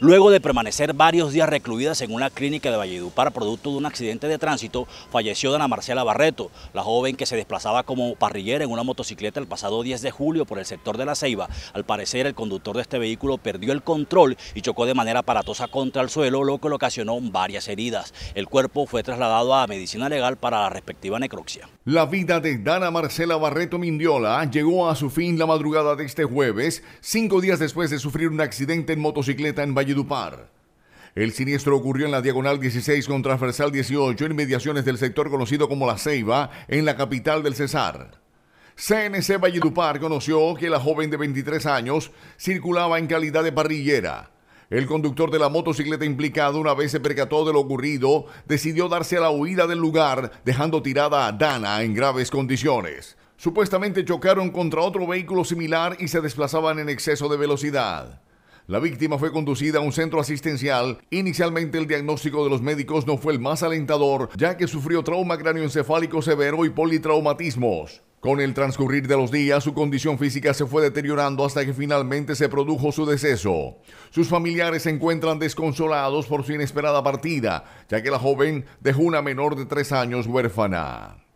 Luego de permanecer varios días recluidas en una clínica de Valledupar producto de un accidente de tránsito, falleció Dana Marcela Barreto, la joven que se desplazaba como parrillera en una motocicleta el pasado 10 de julio por el sector de La Ceiba. Al parecer, el conductor de este vehículo perdió el control y chocó de manera aparatosa contra el suelo, lo que le ocasionó varias heridas. El cuerpo fue trasladado a medicina legal para la respectiva necropsia. La vida de Dana Marcela Barreto Mindiola llegó a su fin la madrugada de este jueves, cinco días después de sufrir un accidente en motocicleta en Valledupar el siniestro ocurrió en la diagonal 16 con transversal 18 en mediaciones del sector conocido como La Ceiba, en la capital del Cesar. CNC Valledupar conoció que la joven de 23 años circulaba en calidad de parrillera. El conductor de la motocicleta implicado, una vez se percató de lo ocurrido, decidió darse a la huida del lugar, dejando tirada a Dana en graves condiciones. Supuestamente chocaron contra otro vehículo similar y se desplazaban en exceso de velocidad. La víctima fue conducida a un centro asistencial. Inicialmente el diagnóstico de los médicos no fue el más alentador, ya que sufrió trauma cráneoencefálico severo y politraumatismos. Con el transcurrir de los días, su condición física se fue deteriorando hasta que finalmente se produjo su deceso. Sus familiares se encuentran desconsolados por su inesperada partida, ya que la joven dejó una menor de tres años huérfana.